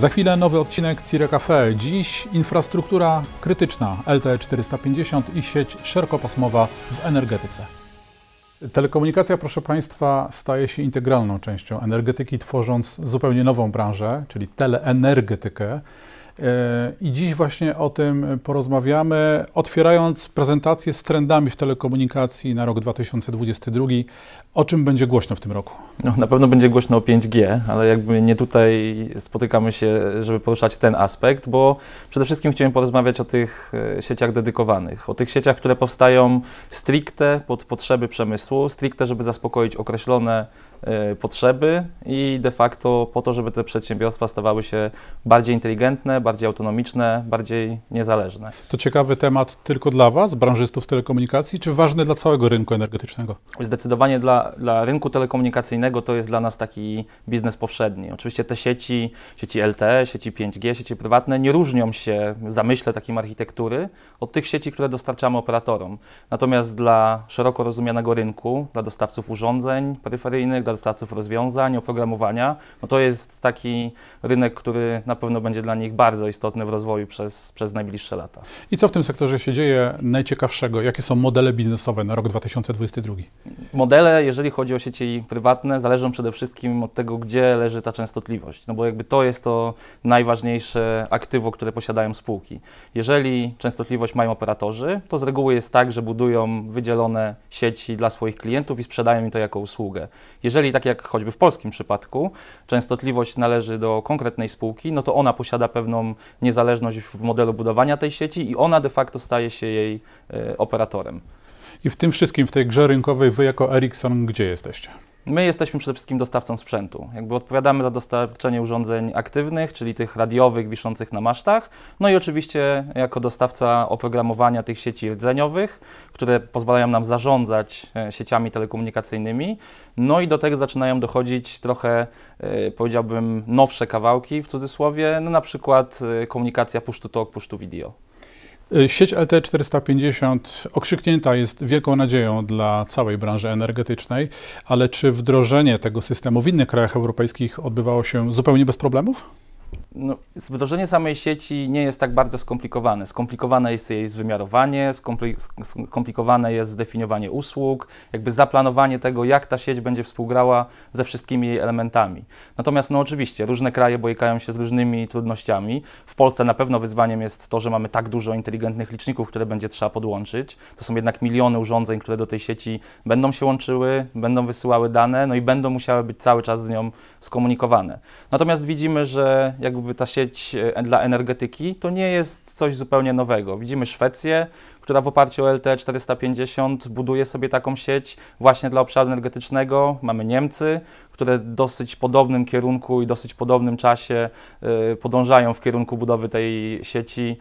Za chwilę nowy odcinek Cire Cafe. Dziś infrastruktura krytyczna LTE 450 i sieć szerokopasmowa w energetyce. Telekomunikacja, proszę Państwa, staje się integralną częścią energetyki, tworząc zupełnie nową branżę, czyli teleenergetykę. I dziś właśnie o tym porozmawiamy, otwierając prezentację z trendami w telekomunikacji na rok 2022. O czym będzie głośno w tym roku? No, na pewno będzie głośno o 5G, ale jakby nie tutaj spotykamy się, żeby poruszać ten aspekt, bo przede wszystkim chciałem porozmawiać o tych e, sieciach dedykowanych, o tych sieciach, które powstają stricte pod potrzeby przemysłu, stricte, żeby zaspokoić określone E, potrzeby i de facto po to, żeby te przedsiębiorstwa stawały się bardziej inteligentne, bardziej autonomiczne, bardziej niezależne. To ciekawy temat tylko dla Was, branżystów telekomunikacji, czy ważny dla całego rynku energetycznego? Zdecydowanie dla, dla rynku telekomunikacyjnego to jest dla nas taki biznes powszedni. Oczywiście te sieci, sieci LTE, sieci 5G, sieci prywatne nie różnią się w zamyśle takiej architektury od tych sieci, które dostarczamy operatorom. Natomiast dla szeroko rozumianego rynku, dla dostawców urządzeń peryferyjnych, dla dostawców rozwiązań, oprogramowania, no to jest taki rynek, który na pewno będzie dla nich bardzo istotny w rozwoju przez, przez najbliższe lata. I co w tym sektorze się dzieje najciekawszego? Jakie są modele biznesowe na rok 2022? Modele, jeżeli chodzi o sieci prywatne, zależą przede wszystkim od tego, gdzie leży ta częstotliwość, no bo jakby to jest to najważniejsze aktywo, które posiadają spółki. Jeżeli częstotliwość mają operatorzy, to z reguły jest tak, że budują wydzielone sieci dla swoich klientów i sprzedają im to jako usługę. Jeżeli jeżeli, tak jak choćby w polskim przypadku, częstotliwość należy do konkretnej spółki, no to ona posiada pewną niezależność w modelu budowania tej sieci i ona de facto staje się jej e, operatorem. I w tym wszystkim, w tej grze rynkowej, wy jako Ericsson, gdzie jesteście? My jesteśmy przede wszystkim dostawcą sprzętu. Jakby odpowiadamy za dostarczenie urządzeń aktywnych, czyli tych radiowych wiszących na masztach. No i oczywiście jako dostawca oprogramowania tych sieci rdzeniowych, które pozwalają nam zarządzać e, sieciami telekomunikacyjnymi. No i do tego zaczynają dochodzić trochę, e, powiedziałbym, nowsze kawałki w cudzysłowie, no na przykład e, komunikacja push to talk, push to video. Y, sieć LT450 okrzyknięta jest wielką nadzieją dla całej branży energetycznej, ale czy wdrożenie tego systemu w innych krajach europejskich odbywało się zupełnie bez problemów? no, wdrożenie samej sieci nie jest tak bardzo skomplikowane. Skomplikowane jest jej wymiarowanie, skomplikowane jest zdefiniowanie usług, jakby zaplanowanie tego, jak ta sieć będzie współgrała ze wszystkimi jej elementami. Natomiast, no oczywiście, różne kraje borykają się z różnymi trudnościami. W Polsce na pewno wyzwaniem jest to, że mamy tak dużo inteligentnych liczników, które będzie trzeba podłączyć. To są jednak miliony urządzeń, które do tej sieci będą się łączyły, będą wysyłały dane, no i będą musiały być cały czas z nią skomunikowane. Natomiast widzimy, że jakby jakby ta sieć e, dla energetyki to nie jest coś zupełnie nowego. Widzimy Szwecję, która w oparciu o LT450 buduje sobie taką sieć właśnie dla obszaru energetycznego. Mamy Niemcy, które w dosyć podobnym kierunku i dosyć podobnym czasie y, podążają w kierunku budowy tej sieci,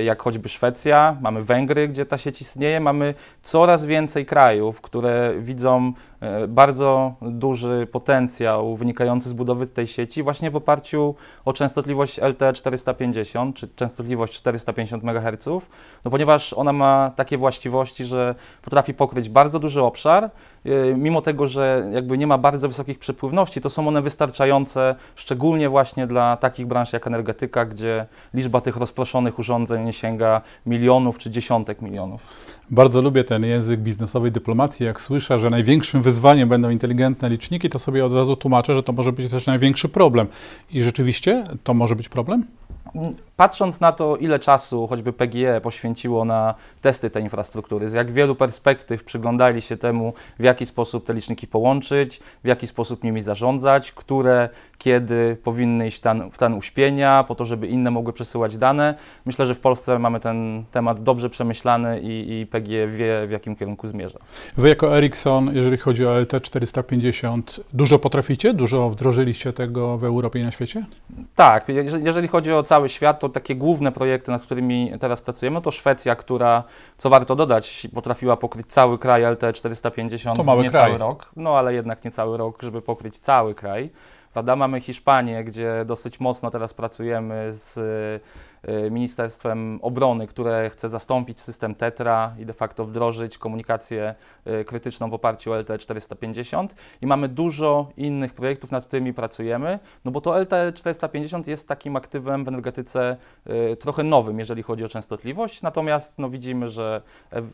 y, jak choćby Szwecja. Mamy Węgry, gdzie ta sieć istnieje. Mamy coraz więcej krajów, które widzą y, bardzo duży potencjał wynikający z budowy tej sieci właśnie w oparciu o częstotliwość LT450, czy częstotliwość 450 MHz, no ponieważ ona ma takie właściwości, że potrafi pokryć bardzo duży obszar, y, mimo tego, że jakby nie ma bardzo wysokich przepływności, to są one wystarczające, szczególnie właśnie dla takich branż jak energetyka, gdzie liczba tych rozproszonych urządzeń nie sięga milionów czy dziesiątek milionów. Bardzo lubię ten język biznesowej dyplomacji. Jak słyszę, że największym wyzwaniem będą inteligentne liczniki, to sobie od razu tłumaczę, że to może być też największy problem. I rzeczywiście to może być problem? patrząc na to, ile czasu choćby PGE poświęciło na testy tej infrastruktury, z jak wielu perspektyw przyglądali się temu, w jaki sposób te liczniki połączyć, w jaki sposób nimi zarządzać, które, kiedy powinny iść w tan uśpienia, po to, żeby inne mogły przesyłać dane. Myślę, że w Polsce mamy ten temat dobrze przemyślany i, i PGE wie, w jakim kierunku zmierza. Wy jako Ericsson, jeżeli chodzi o LT450, dużo potraficie? Dużo wdrożyliście tego w Europie i na świecie? Tak, jeżeli chodzi o cały cały świat, to takie główne projekty, nad którymi teraz pracujemy, to Szwecja, która, co warto dodać, potrafiła pokryć cały kraj lt 450 to mały nie cały rok, no ale jednak nie cały rok, żeby pokryć cały kraj. Prawda? Mamy Hiszpanię, gdzie dosyć mocno teraz pracujemy z Y, Ministerstwem Obrony, które chce zastąpić system TETRA i de facto wdrożyć komunikację y, krytyczną w oparciu o LTE-450 i mamy dużo innych projektów, nad którymi pracujemy, no bo to LTE-450 jest takim aktywem w energetyce y, trochę nowym, jeżeli chodzi o częstotliwość, natomiast no, widzimy, że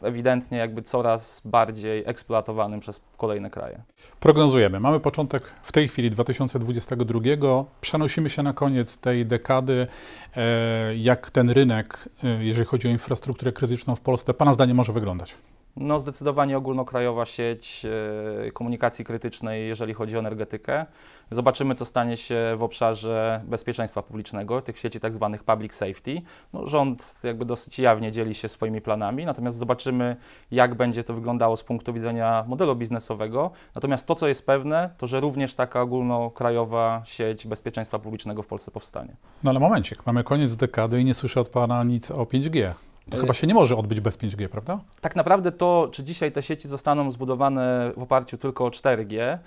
ewidentnie jakby coraz bardziej eksploatowanym przez kolejne kraje. Prognozujemy. Mamy początek w tej chwili 2022. Przenosimy się na koniec tej dekady. E, jak ten rynek, y, jeżeli chodzi o infrastrukturę krytyczną w Polsce, Pana zdanie może wyglądać? No zdecydowanie ogólnokrajowa sieć e, komunikacji krytycznej, jeżeli chodzi o energetykę. Zobaczymy, co stanie się w obszarze bezpieczeństwa publicznego, tych sieci tak zwanych public safety. No, rząd jakby dosyć jawnie dzieli się swoimi planami, natomiast zobaczymy, jak będzie to wyglądało z punktu widzenia modelu biznesowego. Natomiast to, co jest pewne, to że również taka ogólnokrajowa sieć bezpieczeństwa publicznego w Polsce powstanie. No ale momencik, mamy koniec dekady i nie słyszę od Pana nic o 5G. To chyba się nie może odbyć bez 5G, prawda? Tak naprawdę to, czy dzisiaj te sieci zostaną zbudowane w oparciu tylko o 4G,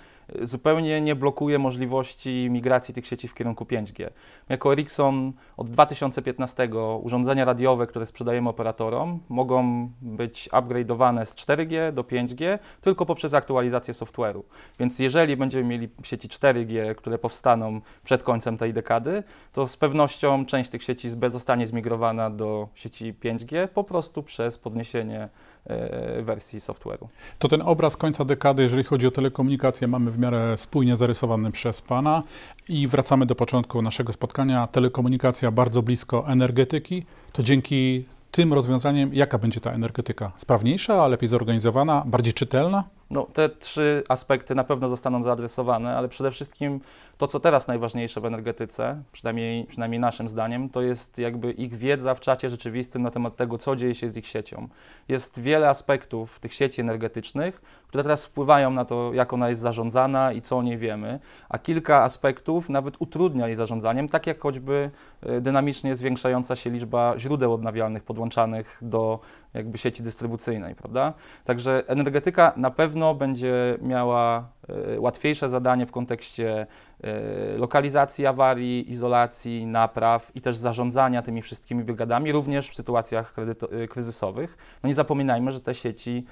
zupełnie nie blokuje możliwości migracji tych sieci w kierunku 5G. Jako Ericsson od 2015 urządzenia radiowe, które sprzedajemy operatorom, mogą być upgrade'owane z 4G do 5G tylko poprzez aktualizację software'u. Więc jeżeli będziemy mieli sieci 4G, które powstaną przed końcem tej dekady, to z pewnością część tych sieci zostanie zmigrowana do sieci 5G, po prostu przez podniesienie e, wersji software'u. To ten obraz końca dekady, jeżeli chodzi o telekomunikację, mamy w miarę spójnie zarysowany przez Pana i wracamy do początku naszego spotkania. Telekomunikacja bardzo blisko energetyki. To dzięki tym rozwiązaniem, jaka będzie ta energetyka? Sprawniejsza, lepiej zorganizowana, bardziej czytelna? No, te trzy aspekty na pewno zostaną zaadresowane, ale przede wszystkim to, co teraz najważniejsze w energetyce, przynajmniej, przynajmniej naszym zdaniem, to jest jakby ich wiedza w czacie rzeczywistym na temat tego, co dzieje się z ich siecią. Jest wiele aspektów tych sieci energetycznych, które teraz wpływają na to, jak ona jest zarządzana i co o niej wiemy, a kilka aspektów nawet utrudnia jej zarządzaniem, tak jak choćby e, dynamicznie zwiększająca się liczba źródeł odnawialnych podłączanych do jakby sieci dystrybucyjnej, prawda? Także energetyka na pewno pewno będzie miała E, łatwiejsze zadanie w kontekście e, lokalizacji awarii, izolacji, napraw i też zarządzania tymi wszystkimi brygadami, również w sytuacjach e, kryzysowych. No nie zapominajmy, że te sieci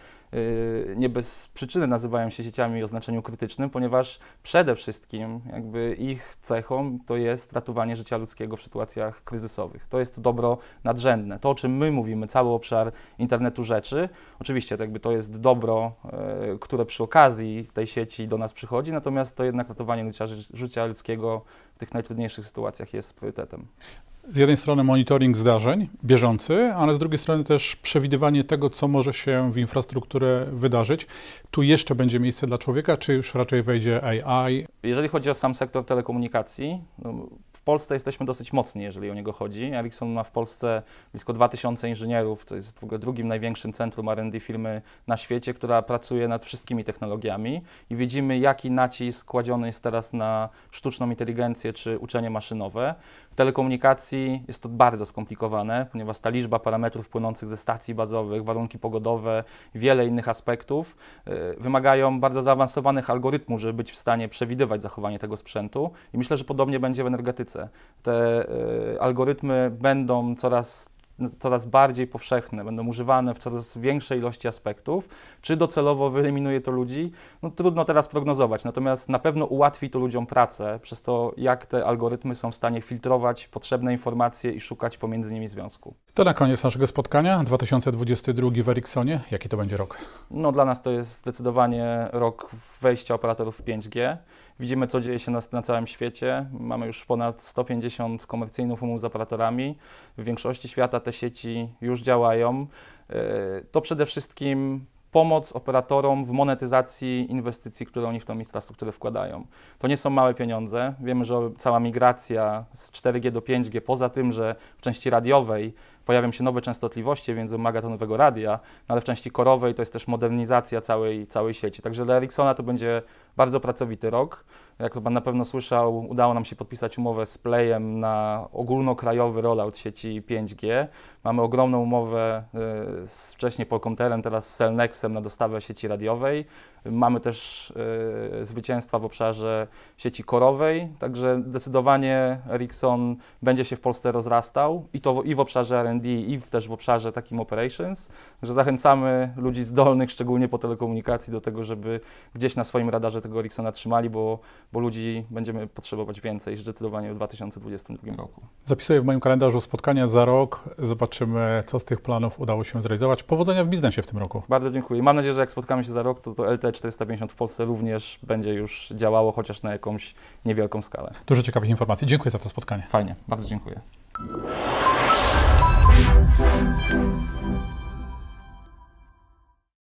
nie bez przyczyny nazywają się sieciami o znaczeniu krytycznym, ponieważ przede wszystkim jakby ich cechą to jest ratowanie życia ludzkiego w sytuacjach kryzysowych. To jest dobro nadrzędne. To, o czym my mówimy, cały obszar internetu rzeczy, oczywiście to, jakby to jest dobro, które przy okazji tej sieci do nas przychodzi, natomiast to jednak ratowanie życia, życia ludzkiego w tych najtrudniejszych sytuacjach jest priorytetem z jednej strony monitoring zdarzeń bieżący, ale z drugiej strony też przewidywanie tego, co może się w infrastrukturę wydarzyć. Tu jeszcze będzie miejsce dla człowieka, czy już raczej wejdzie AI? Jeżeli chodzi o sam sektor telekomunikacji, no, w Polsce jesteśmy dosyć mocni, jeżeli o niego chodzi. Ericsson ma w Polsce blisko 2000 inżynierów, co jest w ogóle drugim największym centrum R&D firmy na świecie, która pracuje nad wszystkimi technologiami i widzimy, jaki nacisk kładziony jest teraz na sztuczną inteligencję czy uczenie maszynowe. W telekomunikacji stacji jest to bardzo skomplikowane, ponieważ ta liczba parametrów płynących ze stacji bazowych, warunki pogodowe, wiele innych aspektów y, wymagają bardzo zaawansowanych algorytmów, żeby być w stanie przewidywać zachowanie tego sprzętu i myślę, że podobnie będzie w energetyce. Te y, algorytmy będą coraz no, coraz bardziej powszechne, będą używane w coraz większej ilości aspektów. Czy docelowo wyeliminuje to ludzi? No, trudno teraz prognozować, natomiast na pewno ułatwi to ludziom pracę przez to, jak te algorytmy są w stanie filtrować potrzebne informacje i szukać pomiędzy nimi związku. To na koniec naszego spotkania. 2022 w Ericssonie. Jaki to będzie rok? No, dla nas to jest zdecydowanie rok wejścia operatorów 5G. Widzimy, co dzieje się na, na całym świecie. Mamy już ponad 150 komercyjnych umów z operatorami. W większości świata te sieci już działają, e, to przede wszystkim pomoc operatorom w monetyzacji inwestycji, które oni w tą infrastrukturę wkładają. To nie są małe pieniądze. Wiemy, że cała migracja z 4G do 5G, poza tym, że w części radiowej pojawią się nowe częstotliwości, więc wymaga to nowego radia, no ale w części korowej to jest też modernizacja całej, całej sieci. Także dla Ericssona to będzie bardzo pracowity rok. Jak Pan na pewno słyszał, udało nam się podpisać umowę z Playem na ogólnokrajowy rollout sieci 5G. Mamy ogromną umowę y, z wcześniej Polcomtelem, teraz z Cellnexem na dostawę sieci radiowej. Mamy też y, zwycięstwa w obszarze sieci korowej, także zdecydowanie Ericsson będzie się w Polsce rozrastał i to w, i w obszarze R&D, i w, też w obszarze takim operations, że zachęcamy ludzi zdolnych, szczególnie po telekomunikacji, do tego, żeby gdzieś na swoim radarze tego Ericssona trzymali, bo, bo ludzi będziemy potrzebować więcej zdecydowanie w 2022 roku. Zapisuję w moim kalendarzu spotkania za rok, zobaczymy co z tych planów udało się zrealizować. Powodzenia w biznesie w tym roku. Bardzo dziękuję. Mam nadzieję, że jak spotkamy się za rok, to, to LT 450 w Polsce również będzie już działało, chociaż na jakąś niewielką skalę. Dużo ciekawych informacji. Dziękuję za to spotkanie. Fajnie, bardzo dziękuję.